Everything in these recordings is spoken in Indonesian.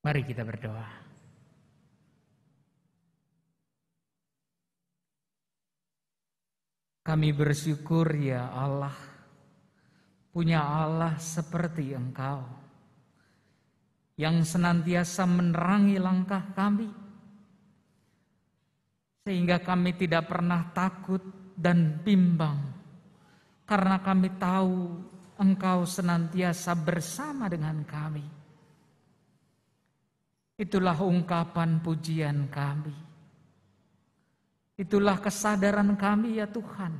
Mari kita berdoa. Kami bersyukur ya Allah, punya Allah seperti Engkau, yang senantiasa menerangi langkah kami, sehingga kami tidak pernah takut dan bimbang, karena kami tahu Engkau senantiasa bersama dengan kami. Itulah ungkapan pujian kami. Itulah kesadaran kami ya Tuhan.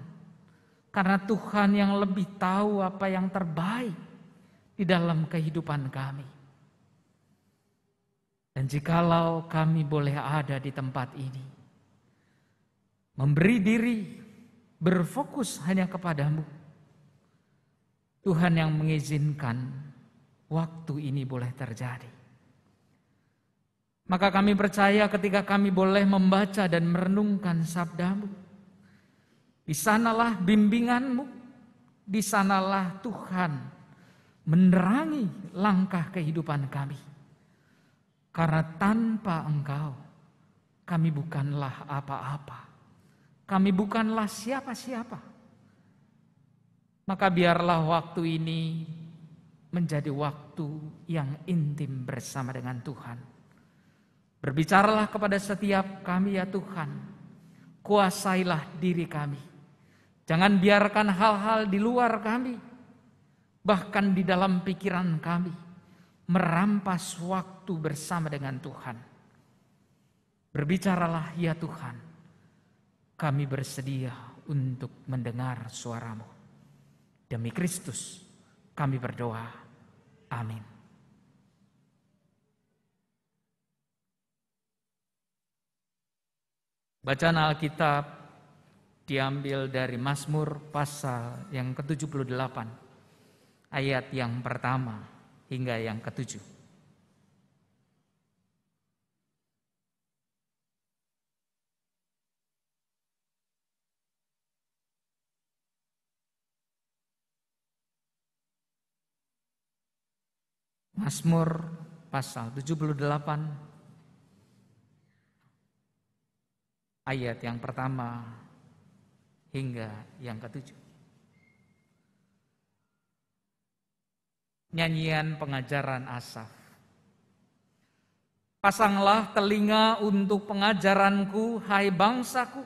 Karena Tuhan yang lebih tahu apa yang terbaik di dalam kehidupan kami. Dan jikalau kami boleh ada di tempat ini, memberi diri, berfokus hanya kepadamu, Tuhan yang mengizinkan waktu ini boleh terjadi. Maka kami percaya ketika kami boleh membaca dan merenungkan sabdamu. Di sanalah bimbinganmu. Di sanalah Tuhan menerangi langkah kehidupan kami. Karena tanpa engkau kami bukanlah apa-apa. Kami bukanlah siapa-siapa. Maka biarlah waktu ini menjadi waktu yang intim bersama dengan Tuhan Berbicaralah kepada setiap kami ya Tuhan. Kuasailah diri kami. Jangan biarkan hal-hal di luar kami. Bahkan di dalam pikiran kami. Merampas waktu bersama dengan Tuhan. Berbicaralah ya Tuhan. Kami bersedia untuk mendengar suaramu. Demi Kristus kami berdoa. Amin. Bacaan Alkitab diambil dari Mazmur pasal yang ke-78 ayat yang pertama hingga yang ketujuh. Mazmur pasal 78 ayat yang pertama hingga yang ketujuh. Nyanyian pengajaran Asaf. Pasanglah telinga untuk pengajaranku, hai bangsaku.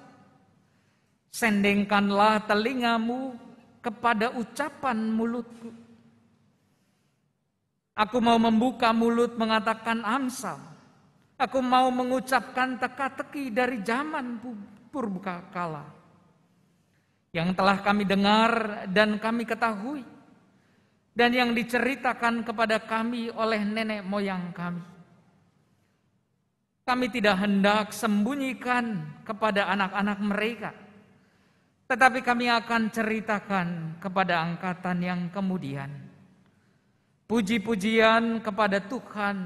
Sendengkanlah telingamu kepada ucapan mulutku. Aku mau membuka mulut mengatakan amsal Aku mau mengucapkan teka-teki dari zaman purba kala yang telah kami dengar dan kami ketahui dan yang diceritakan kepada kami oleh nenek moyang kami. Kami tidak hendak sembunyikan kepada anak-anak mereka, tetapi kami akan ceritakan kepada angkatan yang kemudian. Puji-pujian kepada Tuhan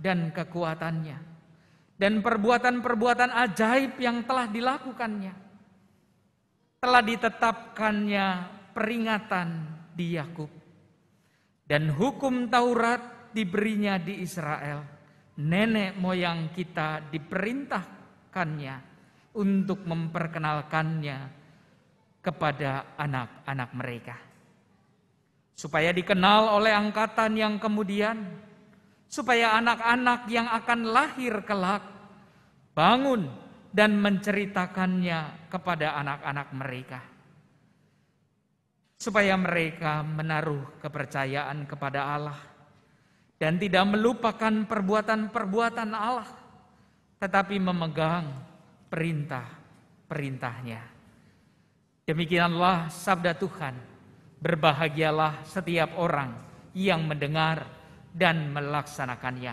dan kekuatannya dan perbuatan-perbuatan ajaib yang telah dilakukannya. Telah ditetapkannya peringatan di Yakub dan hukum Taurat diberinya di Israel. Nenek moyang kita diperintahkannya untuk memperkenalkannya kepada anak-anak mereka supaya dikenal oleh angkatan yang kemudian supaya anak-anak yang akan lahir kelak bangun dan menceritakannya kepada anak-anak mereka. Supaya mereka menaruh kepercayaan kepada Allah dan tidak melupakan perbuatan-perbuatan Allah, tetapi memegang perintah-perintahnya. Demikianlah sabda Tuhan, berbahagialah setiap orang yang mendengar dan melaksanakannya.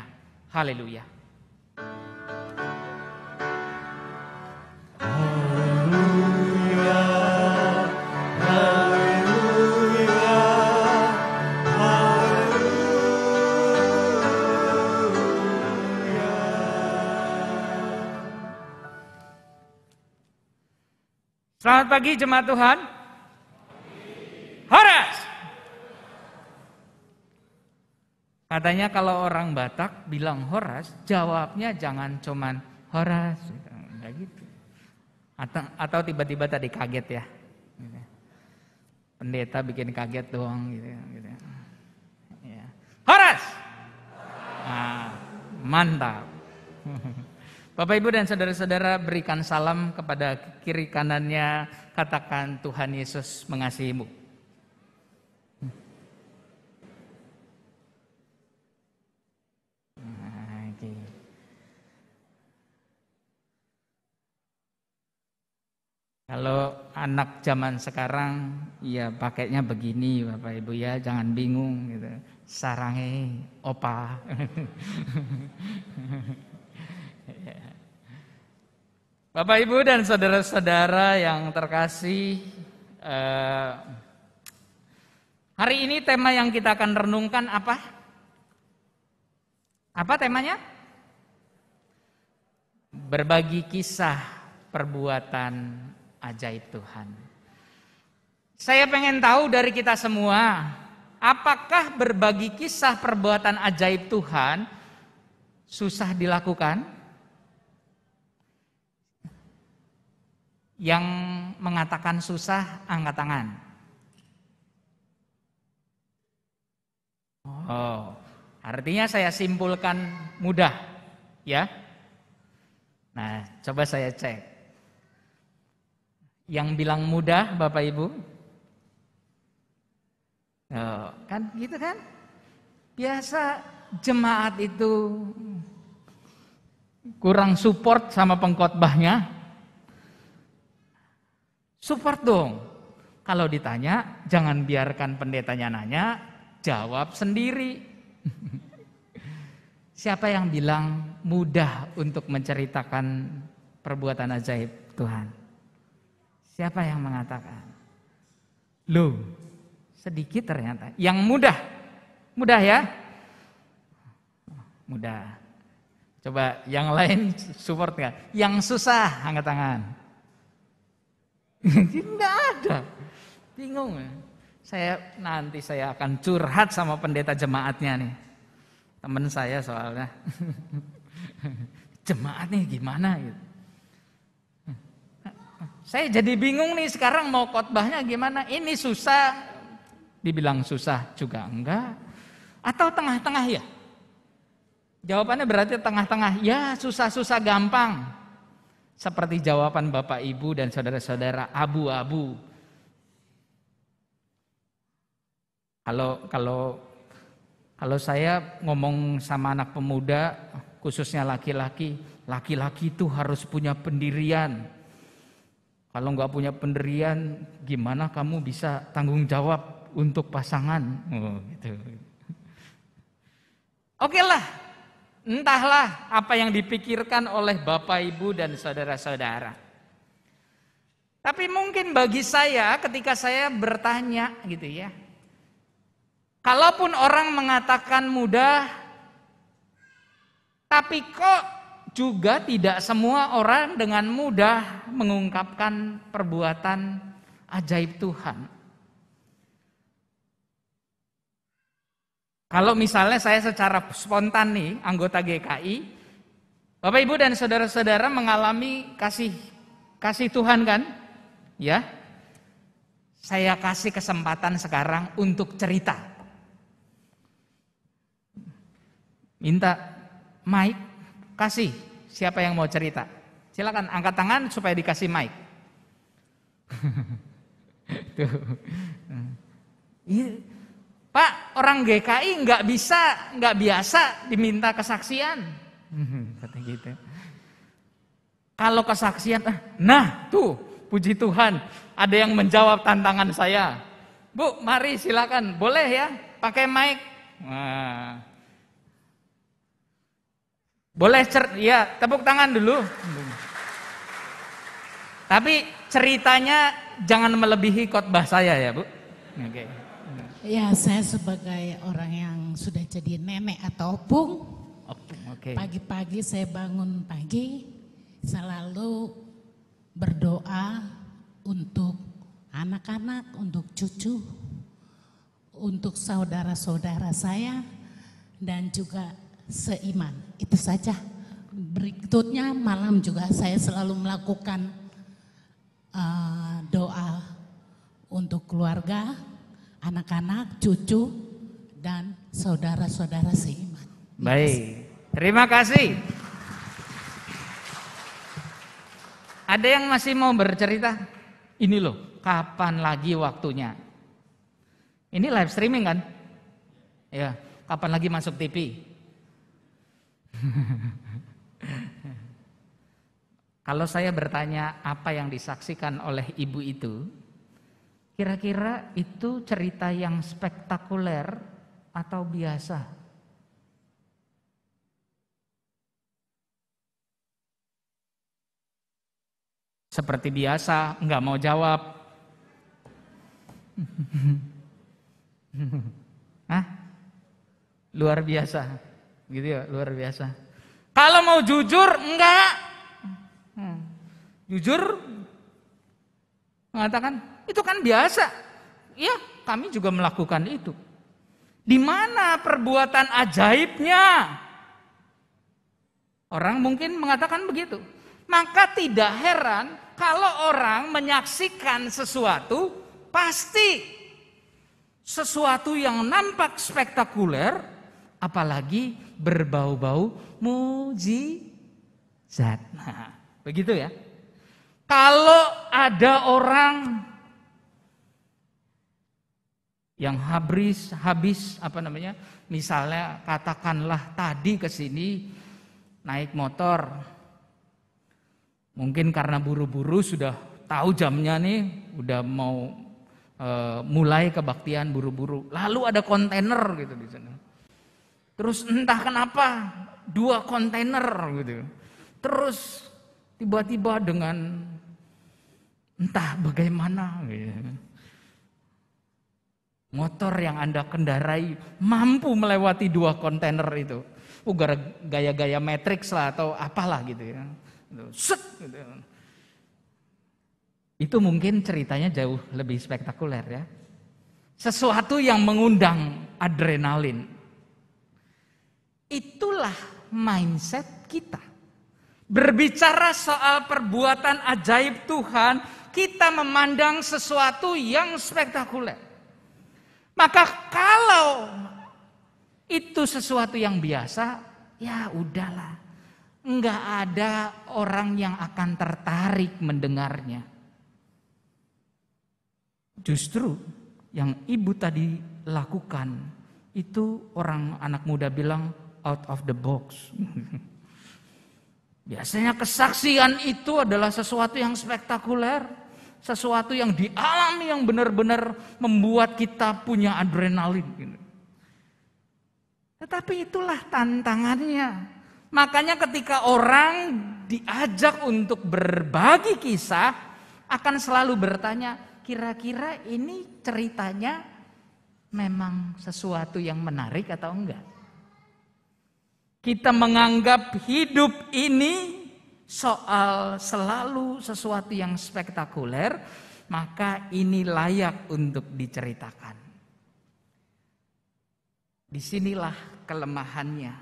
Haleluya. Selamat pagi jemaat Tuhan. Katanya kalau orang Batak bilang Horas, jawabnya jangan cuman Horas, enggak gitu. Atau tiba-tiba tadi kaget ya. Gitu. Pendeta bikin kaget doang gitu, gitu. Ya. Horas. Nah, mantap. Bapak Ibu dan saudara-saudara berikan salam kepada kiri kanannya, katakan Tuhan Yesus mengasihimu. Kalau anak zaman sekarang ya paketnya begini Bapak Ibu ya, jangan bingung gitu. Sarange opa. Bapak Ibu dan saudara-saudara yang terkasih, eh, hari ini tema yang kita akan renungkan apa? Apa temanya? Berbagi kisah perbuatan ajaib Tuhan. Saya pengen tahu dari kita semua, apakah berbagi kisah perbuatan ajaib Tuhan susah dilakukan? Yang mengatakan susah, angkat tangan. Oh, artinya saya simpulkan mudah, ya. Nah, coba saya cek. Yang bilang mudah Bapak Ibu? Oh, kan gitu kan? Biasa jemaat itu kurang support sama pengkhotbahnya. Support dong. Kalau ditanya, jangan biarkan pendetanya nanya, jawab sendiri. Siapa yang bilang mudah untuk menceritakan perbuatan ajaib Tuhan? Siapa yang mengatakan? lu sedikit ternyata. Yang mudah. Mudah ya? Mudah. Coba yang lain support nggak? Yang susah angkat tangan. Enggak ada. Bingung Saya nanti saya akan curhat sama pendeta jemaatnya nih. temen saya soalnya. Jemaatnya gimana gitu. Saya jadi bingung nih sekarang mau khotbahnya gimana? Ini susah. Dibilang susah juga enggak. Atau tengah-tengah ya? Jawabannya berarti tengah-tengah. Ya, susah-susah gampang. Seperti jawaban Bapak Ibu dan saudara-saudara abu-abu. Kalau kalau kalau saya ngomong sama anak pemuda, khususnya laki-laki, laki-laki itu harus punya pendirian kalau nggak punya pendirian, gimana kamu bisa tanggung jawab untuk pasangan? Oh, gitu. Oke okay lah, entahlah apa yang dipikirkan oleh Bapak, Ibu, dan saudara-saudara. Tapi mungkin bagi saya ketika saya bertanya gitu ya. Kalaupun orang mengatakan mudah, tapi kok juga tidak semua orang dengan mudah mengungkapkan perbuatan ajaib Tuhan. Kalau misalnya saya secara spontan nih anggota GKI, Bapak Ibu dan saudara-saudara mengalami kasih kasih Tuhan kan? Ya. Saya kasih kesempatan sekarang untuk cerita. Minta mic. Kasih siapa yang mau cerita. Silakan angkat tangan supaya dikasih mic. Pak, orang GKI nggak bisa, nggak biasa diminta kesaksian. Kata gitu. Kalau kesaksian, eh, nah tuh, puji Tuhan, ada yang menjawab tantangan saya. Bu, mari silakan, boleh ya, pakai mic. Nah, boleh cer ya, tepuk tangan dulu. Tapi ceritanya jangan melebihi khotbah saya ya, Bu. Oke. Okay. Ya, saya sebagai orang yang sudah jadi nenek atau opung. Oke. Okay. Pagi-pagi saya bangun pagi selalu berdoa untuk anak-anak, untuk cucu, untuk saudara-saudara saya dan juga seiman itu saja. Berikutnya malam juga saya selalu melakukan uh, doa untuk keluarga, anak-anak, cucu, dan saudara-saudara seiman. Baik, terima kasih. Ada yang masih mau bercerita? Ini loh, kapan lagi waktunya? Ini live streaming kan? Ya, kapan lagi masuk TV? Kalau saya bertanya apa yang disaksikan oleh ibu itu, kira-kira itu cerita yang spektakuler atau biasa? Seperti biasa, nggak mau jawab. Hah? Luar biasa. Gitu ya, luar biasa. Kalau mau jujur enggak. Hmm. Jujur mengatakan itu kan biasa. Ya, kami juga melakukan itu. Di mana perbuatan ajaibnya? Orang mungkin mengatakan begitu. Maka tidak heran kalau orang menyaksikan sesuatu pasti sesuatu yang nampak spektakuler apalagi berbau-bau mujizat. Nah, begitu ya. Kalau ada orang yang habis habis apa namanya? Misalnya katakanlah tadi ke sini naik motor. Mungkin karena buru-buru sudah tahu jamnya nih, udah mau e, mulai kebaktian buru-buru. Lalu ada kontainer gitu di sana Terus entah kenapa dua kontainer gitu. Terus tiba-tiba dengan entah bagaimana gitu. Motor yang Anda kendarai mampu melewati dua kontainer itu. Oh, gaya-gaya matrix lah atau apalah gitu ya. Set, gitu. Itu mungkin ceritanya jauh lebih spektakuler ya. Sesuatu yang mengundang adrenalin, Itulah mindset kita. Berbicara soal perbuatan ajaib Tuhan, kita memandang sesuatu yang spektakuler. Maka kalau itu sesuatu yang biasa, ya udahlah. Enggak ada orang yang akan tertarik mendengarnya. Justru yang ibu tadi lakukan itu orang anak muda bilang out of the box. Biasanya kesaksian itu adalah sesuatu yang spektakuler, sesuatu yang dialami yang benar-benar membuat kita punya adrenalin. Tetapi itulah tantangannya. Makanya ketika orang diajak untuk berbagi kisah, akan selalu bertanya, kira-kira ini ceritanya memang sesuatu yang menarik atau enggak? Kita menganggap hidup ini soal selalu sesuatu yang spektakuler, maka ini layak untuk diceritakan. Disinilah kelemahannya.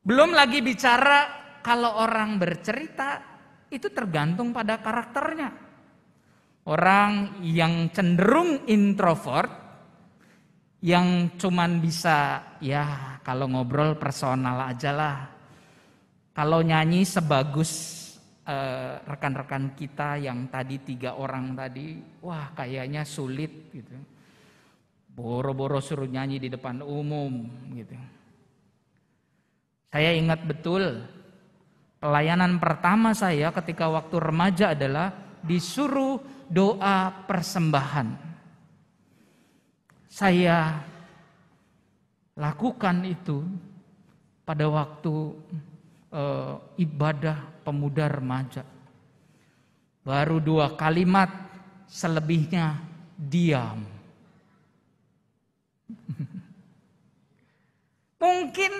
Belum lagi bicara kalau orang bercerita itu tergantung pada karakternya. Orang yang cenderung introvert, yang cuman bisa ya kalau ngobrol personal aja lah. Kalau nyanyi sebagus eh, rekan-rekan uh, kita yang tadi tiga orang tadi, wah kayaknya sulit gitu. Boro-boro suruh nyanyi di depan umum gitu. Saya ingat betul pelayanan pertama saya ketika waktu remaja adalah disuruh doa persembahan. Saya lakukan itu pada waktu e, ibadah pemuda remaja. Baru dua kalimat selebihnya diam. Mungkin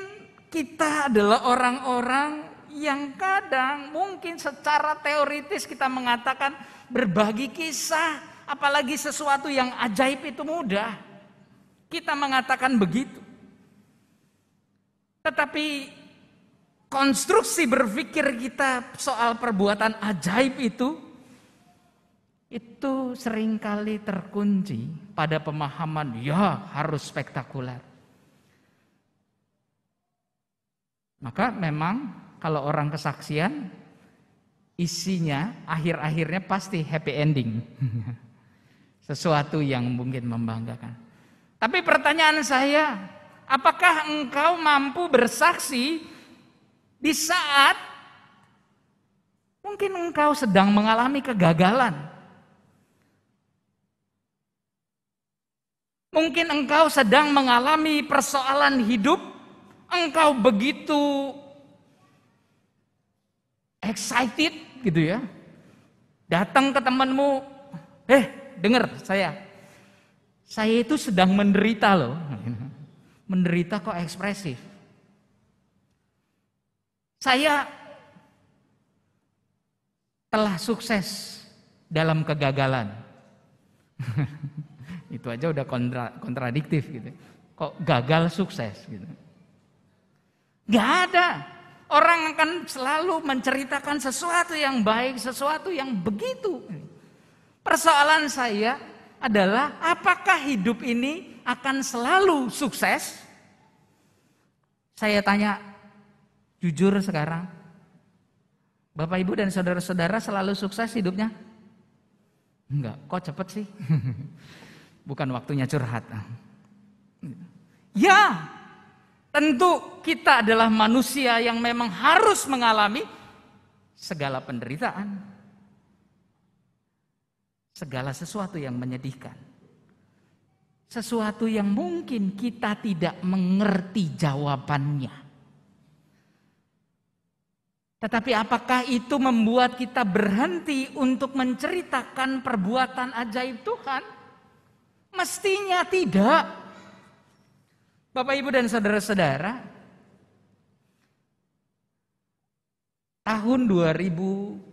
kita adalah orang-orang yang kadang mungkin secara teoritis kita mengatakan berbagi kisah, apalagi sesuatu yang ajaib itu mudah. Kita mengatakan begitu. Tetapi konstruksi berpikir kita soal perbuatan ajaib itu itu seringkali terkunci pada pemahaman ya harus spektakuler. Maka memang kalau orang kesaksian isinya akhir-akhirnya pasti happy ending. Sesuatu yang mungkin membanggakan. Tapi pertanyaan saya, Apakah engkau mampu bersaksi di saat mungkin engkau sedang mengalami kegagalan? Mungkin engkau sedang mengalami persoalan hidup, engkau begitu excited gitu ya. Datang ke temanmu, eh denger saya, saya itu sedang menderita loh menderita kok ekspresif. Saya telah sukses dalam kegagalan. Itu aja udah kontra, kontradiktif gitu. Kok gagal sukses gitu. Gak ada. Orang akan selalu menceritakan sesuatu yang baik, sesuatu yang begitu. Persoalan saya, adalah apakah hidup ini akan selalu sukses? Saya tanya jujur sekarang. Bapak Ibu dan saudara-saudara selalu sukses hidupnya? Enggak, kok cepet sih? Bukan waktunya curhat. Ya, tentu kita adalah manusia yang memang harus mengalami segala penderitaan, segala sesuatu yang menyedihkan. Sesuatu yang mungkin kita tidak mengerti jawabannya. Tetapi apakah itu membuat kita berhenti untuk menceritakan perbuatan ajaib Tuhan? Mestinya tidak. Bapak Ibu dan saudara-saudara, tahun 2000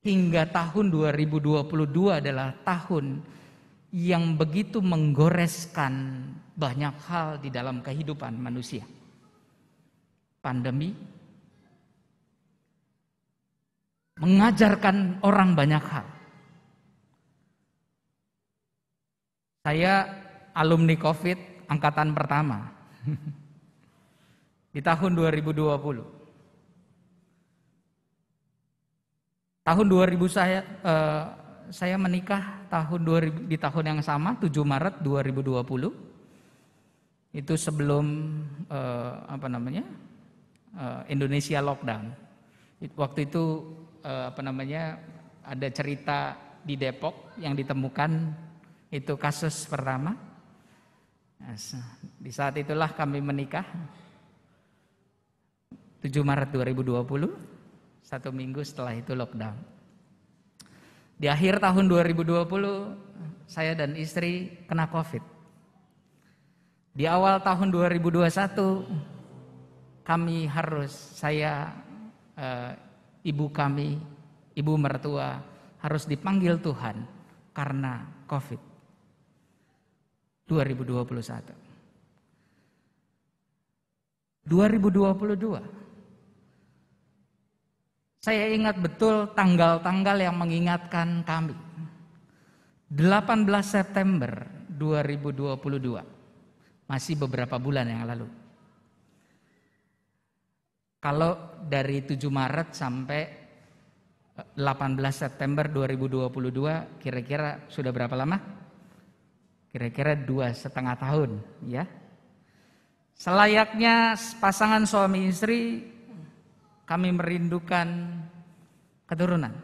hingga tahun 2022 adalah tahun yang begitu menggoreskan banyak hal di dalam kehidupan manusia. Pandemi mengajarkan orang banyak hal. Saya alumni Covid angkatan pertama di tahun 2020. Tahun 2000 saya eh, saya menikah tahun 2000 di tahun yang sama 7 Maret 2020. Itu sebelum eh, apa namanya? Eh, Indonesia lockdown. Waktu itu eh, apa namanya? ada cerita di Depok yang ditemukan itu kasus pertama. Di saat itulah kami menikah. 7 Maret 2020 satu minggu setelah itu lockdown. Di akhir tahun 2020, saya dan istri kena COVID. Di awal tahun 2021, kami harus, saya, e, ibu kami, ibu mertua, harus dipanggil Tuhan karena COVID. 2021. 2022 saya ingat betul tanggal-tanggal yang mengingatkan kami. 18 September 2022. Masih beberapa bulan yang lalu. Kalau dari 7 Maret sampai 18 eh, September 2022 kira-kira sudah berapa lama? Kira-kira dua setengah tahun ya. Selayaknya pasangan suami istri kami merindukan keturunan.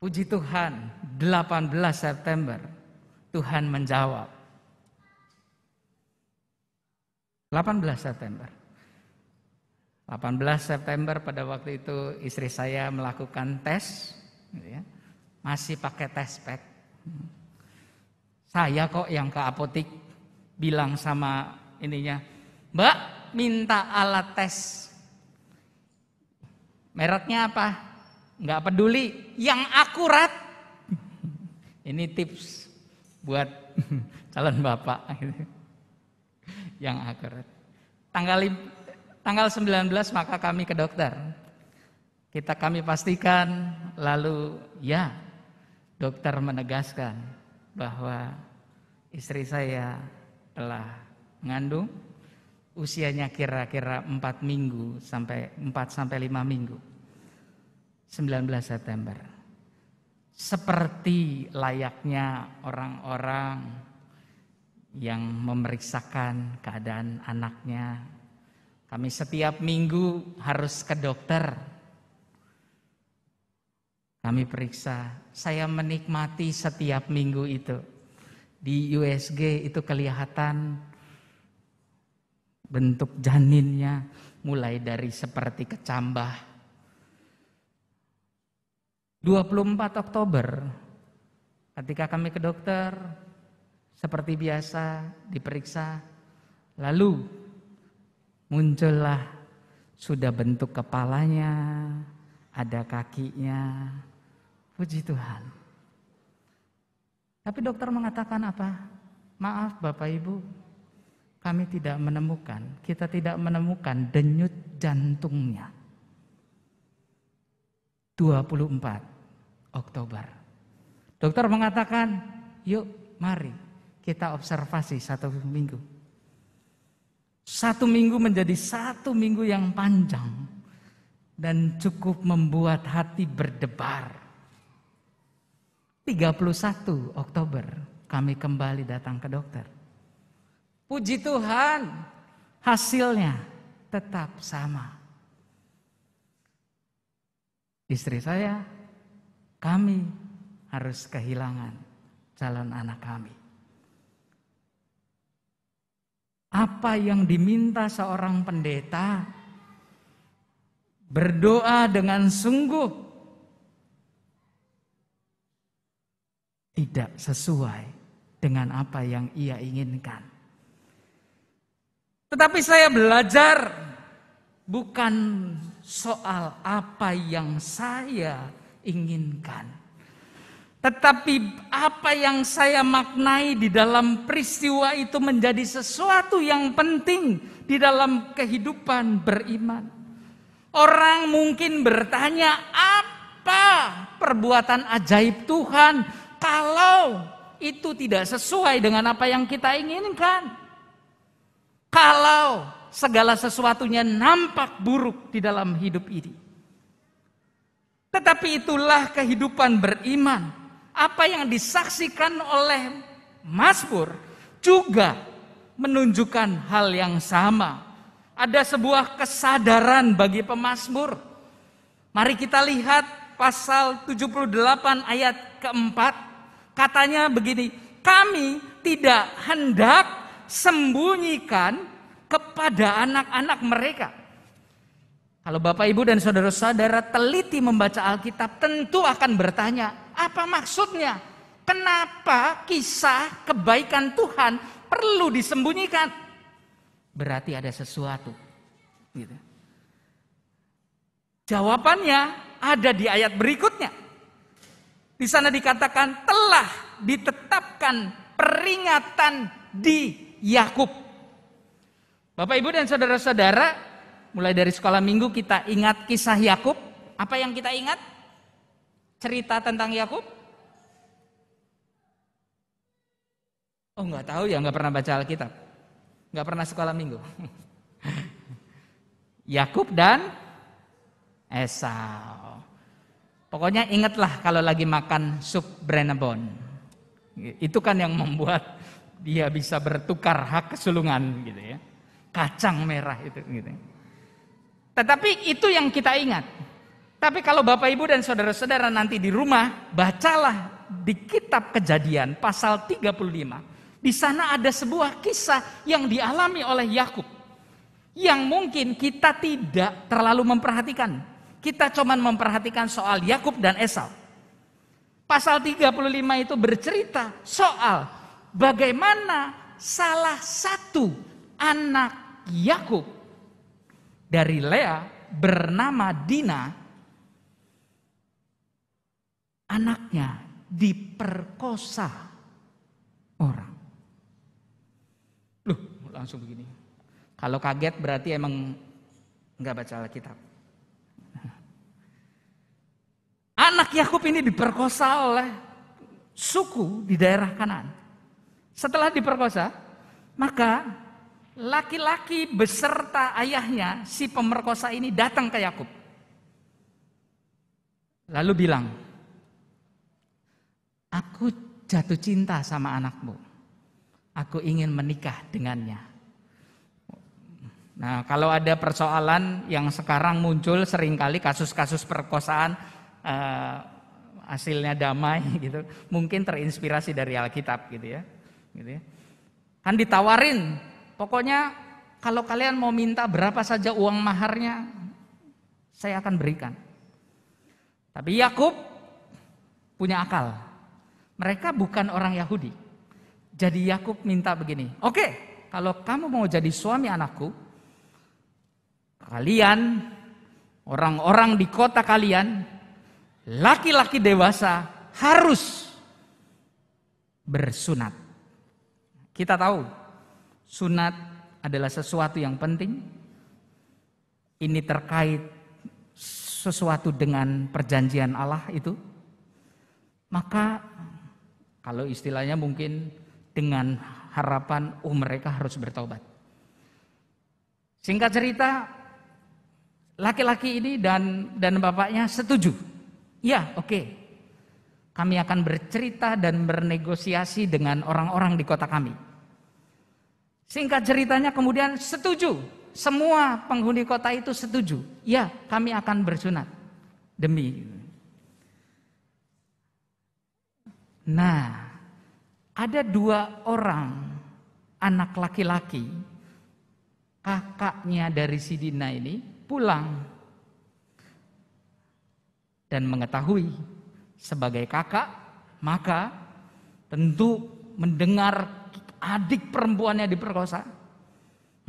Puji Tuhan, 18 September Tuhan menjawab. 18 September. 18 September pada waktu itu istri saya melakukan tes, gitu ya. masih pakai tes pack. E saya kok yang ke apotik bilang sama ininya, Mbak minta alat tes Mereknya apa? Enggak peduli, yang akurat. Ini tips buat calon bapak. Yang akurat. Tanggal tanggal 19 maka kami ke dokter. Kita kami pastikan lalu ya dokter menegaskan bahwa istri saya telah mengandung usianya kira-kira 4 minggu sampai 4 sampai 5 minggu. 19 September. Seperti layaknya orang-orang yang memeriksakan keadaan anaknya. Kami setiap minggu harus ke dokter. Kami periksa. Saya menikmati setiap minggu itu. Di USG itu kelihatan bentuk janinnya, mulai dari seperti kecambah. 24 Oktober, ketika kami ke dokter, seperti biasa diperiksa, lalu muncullah sudah bentuk kepalanya, ada kakinya, puji Tuhan. Tapi dokter mengatakan apa? Maaf Bapak Ibu, kami tidak menemukan, kita tidak menemukan denyut jantungnya. 24 Oktober. Dokter mengatakan, yuk mari kita observasi satu minggu. Satu minggu menjadi satu minggu yang panjang dan cukup membuat hati berdebar. 31 Oktober kami kembali datang ke dokter Puji Tuhan, hasilnya tetap sama. Istri saya, kami harus kehilangan calon anak kami. Apa yang diminta seorang pendeta? Berdoa dengan sungguh. Tidak sesuai dengan apa yang ia inginkan. Tetapi saya belajar bukan soal apa yang saya inginkan. Tetapi apa yang saya maknai di dalam peristiwa itu menjadi sesuatu yang penting di dalam kehidupan beriman. Orang mungkin bertanya, apa perbuatan ajaib Tuhan kalau itu tidak sesuai dengan apa yang kita inginkan? Kalau segala sesuatunya nampak buruk di dalam hidup ini. Tetapi itulah kehidupan beriman. Apa yang disaksikan oleh Mazmur juga menunjukkan hal yang sama. Ada sebuah kesadaran bagi pemazmur. Mari kita lihat pasal 78 ayat keempat. Katanya begini, kami tidak hendak sembunyikan kepada anak-anak mereka. Kalau Bapak Ibu dan saudara-saudara teliti membaca Alkitab tentu akan bertanya, apa maksudnya? Kenapa kisah kebaikan Tuhan perlu disembunyikan? Berarti ada sesuatu. Gitu. Jawabannya ada di ayat berikutnya. Di sana dikatakan telah ditetapkan peringatan di Yakub. Bapak Ibu dan saudara-saudara, mulai dari sekolah minggu kita ingat kisah Yakub. Apa yang kita ingat? Cerita tentang Yakub? Oh nggak tahu ya, nggak pernah baca Alkitab, nggak pernah sekolah minggu. Yakub dan Esau. Pokoknya ingatlah kalau lagi makan sup Brenabon. Itu kan yang membuat dia bisa bertukar hak kesulungan gitu ya. Kacang merah itu gitu. Tetapi itu yang kita ingat. Tapi kalau Bapak Ibu dan saudara-saudara nanti di rumah, bacalah di kitab Kejadian pasal 35. Di sana ada sebuah kisah yang dialami oleh Yakub yang mungkin kita tidak terlalu memperhatikan. Kita cuman memperhatikan soal Yakub dan Esau. Pasal 35 itu bercerita soal bagaimana salah satu anak Yakub dari Lea bernama Dina anaknya diperkosa orang. Loh, langsung begini. Kalau kaget berarti emang nggak baca Alkitab. Anak Yakub ini diperkosa oleh suku di daerah kanan. Setelah diperkosa, maka laki-laki beserta ayahnya si pemerkosa ini datang ke Yakub. Lalu bilang, "Aku jatuh cinta sama anakmu. Aku ingin menikah dengannya." Nah, kalau ada persoalan yang sekarang muncul seringkali kasus-kasus perkosaan eh, hasilnya damai gitu, mungkin terinspirasi dari Alkitab gitu ya. Gitu ya. Kan ditawarin, pokoknya kalau kalian mau minta berapa saja uang maharnya, saya akan berikan. Tapi Yakub punya akal. Mereka bukan orang Yahudi. Jadi Yakub minta begini, oke, okay, kalau kamu mau jadi suami anakku, kalian, orang-orang di kota kalian, laki-laki dewasa harus bersunat. Kita tahu sunat adalah sesuatu yang penting. Ini terkait sesuatu dengan perjanjian Allah itu. Maka kalau istilahnya mungkin dengan harapan oh mereka harus bertobat. Singkat cerita, laki-laki ini dan dan bapaknya setuju. Ya, oke. Okay. Kami akan bercerita dan bernegosiasi dengan orang-orang di kota kami. Singkat ceritanya kemudian setuju. Semua penghuni kota itu setuju. Ya kami akan bersunat. Demi. Nah ada dua orang anak laki-laki. Kakaknya dari Sidina ini pulang. Dan mengetahui sebagai kakak maka tentu mendengar adik perempuannya diperkosa,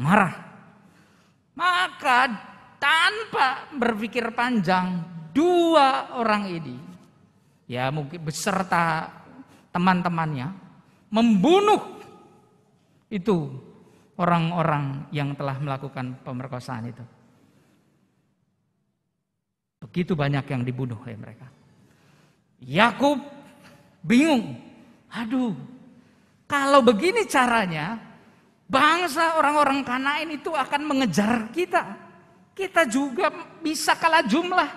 marah. Maka tanpa berpikir panjang, dua orang ini, ya mungkin beserta teman-temannya, membunuh itu orang-orang yang telah melakukan pemerkosaan itu. Begitu banyak yang dibunuh oleh mereka. Yakub bingung. Aduh, kalau begini caranya, bangsa orang-orang Kanain itu akan mengejar kita. Kita juga bisa kalah jumlah.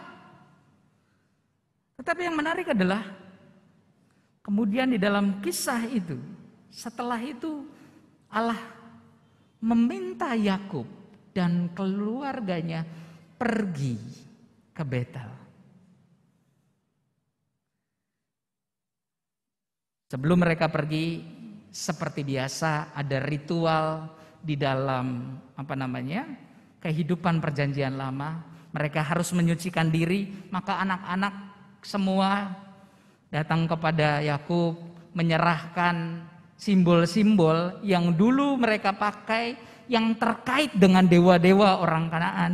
Tetapi yang menarik adalah kemudian di dalam kisah itu, setelah itu Allah meminta Yakub dan keluarganya pergi ke Betel. Sebelum mereka pergi, seperti biasa ada ritual di dalam apa namanya kehidupan perjanjian lama mereka harus menyucikan diri maka anak-anak semua datang kepada Yakub menyerahkan simbol-simbol yang dulu mereka pakai yang terkait dengan dewa-dewa orang Kanaan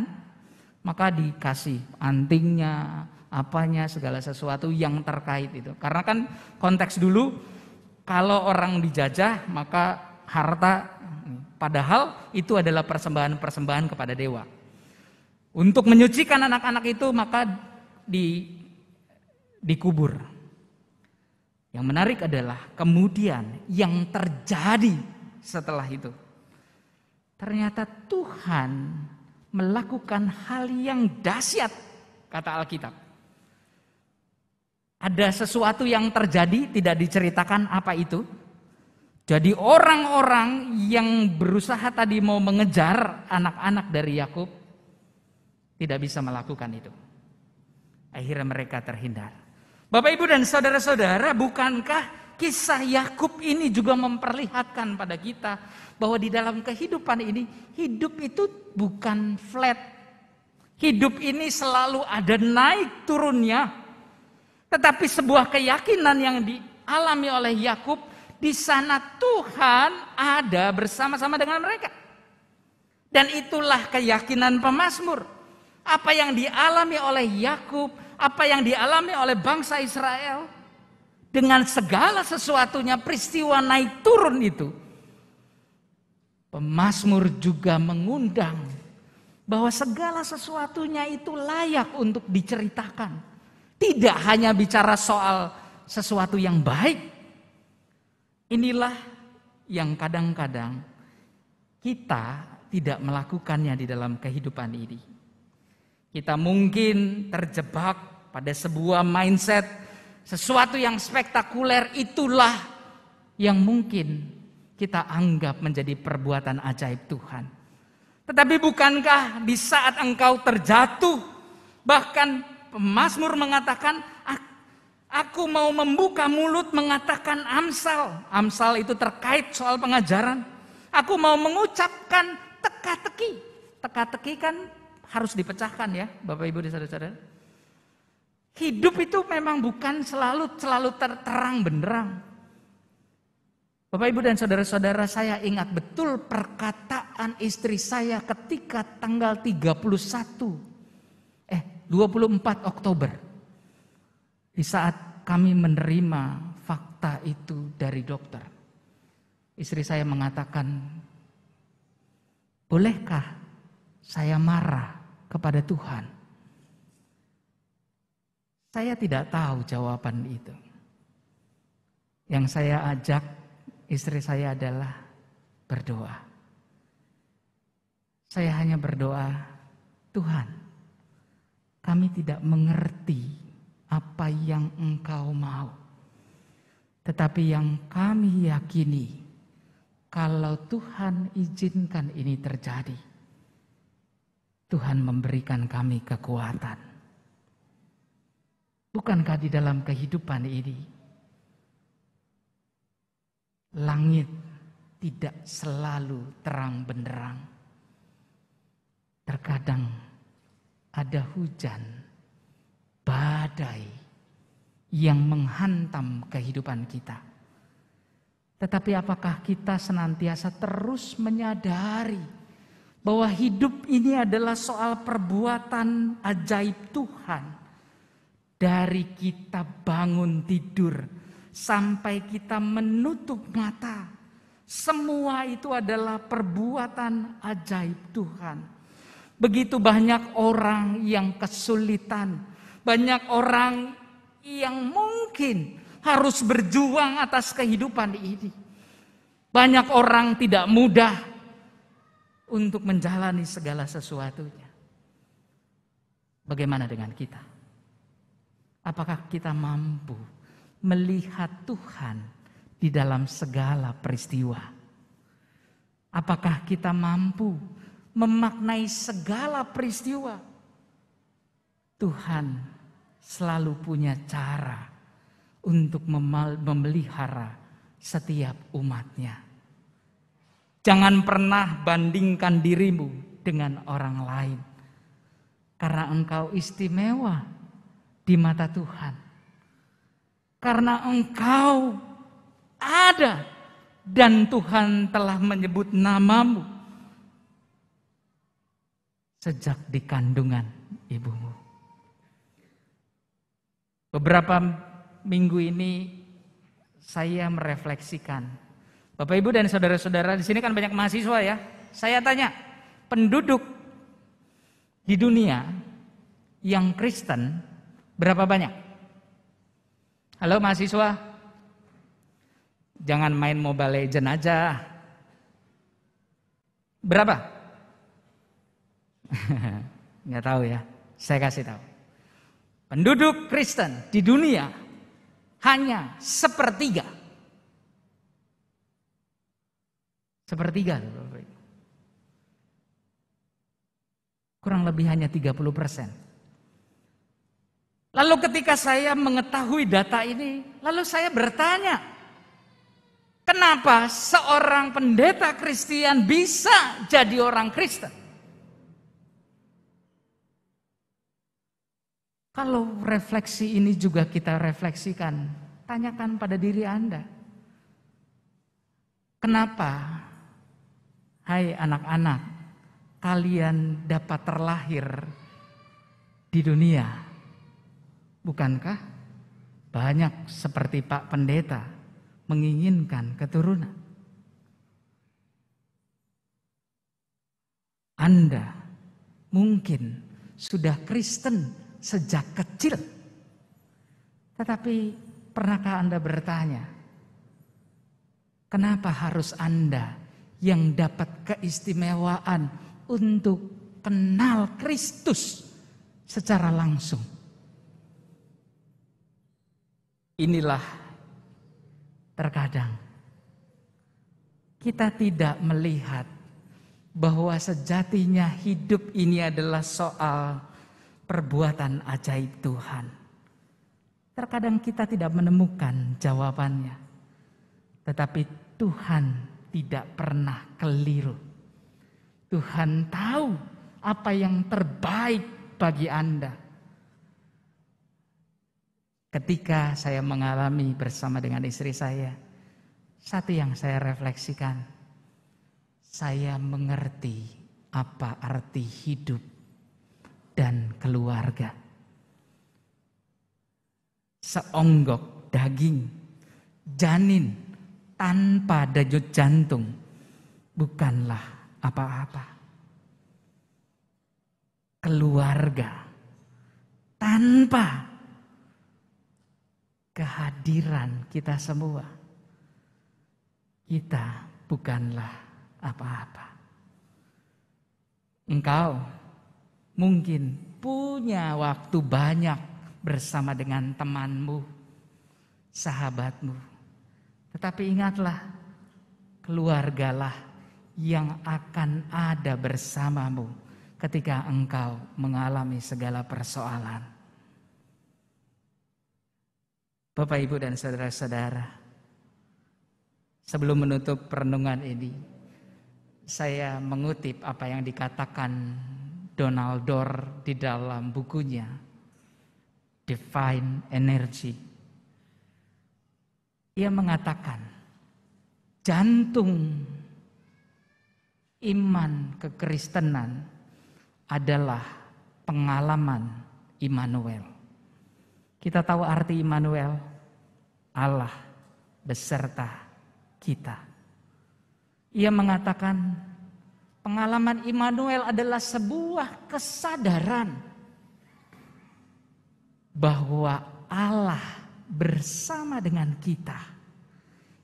maka dikasih antingnya apanya segala sesuatu yang terkait itu karena kan konteks dulu kalau orang dijajah maka harta padahal itu adalah persembahan-persembahan kepada dewa. Untuk menyucikan anak-anak itu maka di dikubur. Yang menarik adalah kemudian yang terjadi setelah itu. Ternyata Tuhan melakukan hal yang dahsyat kata Alkitab. Ada sesuatu yang terjadi tidak diceritakan apa itu. Jadi orang-orang yang berusaha tadi mau mengejar anak-anak dari Yakub tidak bisa melakukan itu. Akhirnya mereka terhindar. Bapak Ibu dan saudara-saudara, bukankah kisah Yakub ini juga memperlihatkan pada kita bahwa di dalam kehidupan ini hidup itu bukan flat. Hidup ini selalu ada naik turunnya. Tetapi sebuah keyakinan yang dialami oleh Yakub di sana Tuhan ada bersama-sama dengan mereka. Dan itulah keyakinan pemazmur. Apa yang dialami oleh Yakub, apa yang dialami oleh bangsa Israel dengan segala sesuatunya peristiwa naik turun itu. Pemazmur juga mengundang bahwa segala sesuatunya itu layak untuk diceritakan tidak hanya bicara soal sesuatu yang baik. Inilah yang kadang-kadang kita tidak melakukannya di dalam kehidupan ini. Kita mungkin terjebak pada sebuah mindset sesuatu yang spektakuler itulah yang mungkin kita anggap menjadi perbuatan ajaib Tuhan. Tetapi bukankah di saat engkau terjatuh bahkan pemazmur mengatakan, aku mau membuka mulut mengatakan amsal. Amsal itu terkait soal pengajaran. Aku mau mengucapkan teka-teki. Teka-teki kan harus dipecahkan ya, Bapak Ibu dan saudara-saudara. Hidup itu memang bukan selalu selalu terang benderang. Bapak Ibu dan saudara-saudara saya ingat betul perkataan istri saya ketika tanggal 31 24 Oktober. Di saat kami menerima fakta itu dari dokter. Istri saya mengatakan, "Bolehkah saya marah kepada Tuhan?" Saya tidak tahu jawaban itu. Yang saya ajak istri saya adalah berdoa. Saya hanya berdoa, Tuhan, kami tidak mengerti apa yang engkau mau. Tetapi yang kami yakini, kalau Tuhan izinkan ini terjadi, Tuhan memberikan kami kekuatan. Bukankah di dalam kehidupan ini, langit tidak selalu terang benderang? Terkadang ada hujan, badai yang menghantam kehidupan kita. Tetapi apakah kita senantiasa terus menyadari bahwa hidup ini adalah soal perbuatan ajaib Tuhan. Dari kita bangun tidur sampai kita menutup mata. Semua itu adalah perbuatan ajaib Tuhan. Begitu banyak orang yang kesulitan, banyak orang yang mungkin harus berjuang atas kehidupan ini. Banyak orang tidak mudah untuk menjalani segala sesuatunya. Bagaimana dengan kita? Apakah kita mampu melihat Tuhan di dalam segala peristiwa? Apakah kita mampu memaknai segala peristiwa. Tuhan selalu punya cara untuk memelihara setiap umatnya. Jangan pernah bandingkan dirimu dengan orang lain. Karena engkau istimewa di mata Tuhan. Karena engkau ada dan Tuhan telah menyebut namamu sejak di kandungan ibumu. Beberapa minggu ini saya merefleksikan. Bapak Ibu dan saudara-saudara di sini kan banyak mahasiswa ya. Saya tanya, penduduk di dunia yang Kristen berapa banyak? Halo mahasiswa, jangan main Mobile Legend aja. Berapa? Nggak tahu ya, saya kasih tahu. Penduduk Kristen di dunia hanya sepertiga. Sepertiga. Kurang lebih hanya 30 persen. Lalu ketika saya mengetahui data ini, lalu saya bertanya, kenapa seorang pendeta Kristen bisa jadi orang Kristen? Kalau refleksi ini juga kita refleksikan, tanyakan pada diri Anda. Kenapa, hai anak-anak, kalian dapat terlahir di dunia? Bukankah banyak seperti Pak Pendeta menginginkan keturunan? Anda mungkin sudah Kristen sejak kecil. Tetapi pernahkah Anda bertanya, kenapa harus Anda yang dapat keistimewaan untuk kenal Kristus secara langsung? Inilah terkadang kita tidak melihat bahwa sejatinya hidup ini adalah soal perbuatan ajaib Tuhan. Terkadang kita tidak menemukan jawabannya, tetapi Tuhan tidak pernah keliru. Tuhan tahu apa yang terbaik bagi Anda. Ketika saya mengalami bersama dengan istri saya, satu yang saya refleksikan, saya mengerti apa arti hidup dan keluarga. Seonggok daging, janin tanpa denyut jantung bukanlah apa-apa. Keluarga tanpa kehadiran kita semua, kita bukanlah apa-apa. Engkau mungkin punya waktu banyak bersama dengan temanmu, sahabatmu. Tetapi ingatlah, keluargalah yang akan ada bersamamu ketika engkau mengalami segala persoalan. Bapak, Ibu, dan saudara-saudara, sebelum menutup perenungan ini, saya mengutip apa yang dikatakan Donald Dor di dalam bukunya Divine Energy. Ia mengatakan jantung iman kekristenan adalah pengalaman Immanuel. Kita tahu arti Immanuel, Allah beserta kita. Ia mengatakan Pengalaman Immanuel adalah sebuah kesadaran bahwa Allah bersama dengan kita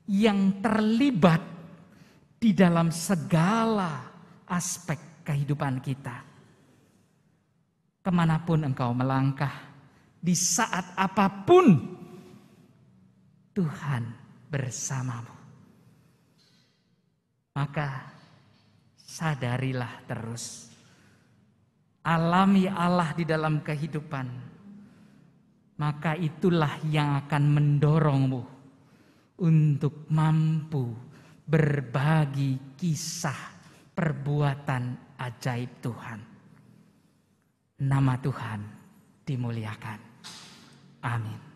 yang terlibat di dalam segala aspek kehidupan kita. Kemanapun engkau melangkah, di saat apapun Tuhan bersamamu. Maka sadarilah terus. Alami Allah di dalam kehidupan. Maka itulah yang akan mendorongmu untuk mampu berbagi kisah perbuatan ajaib Tuhan. Nama Tuhan dimuliakan. Amin.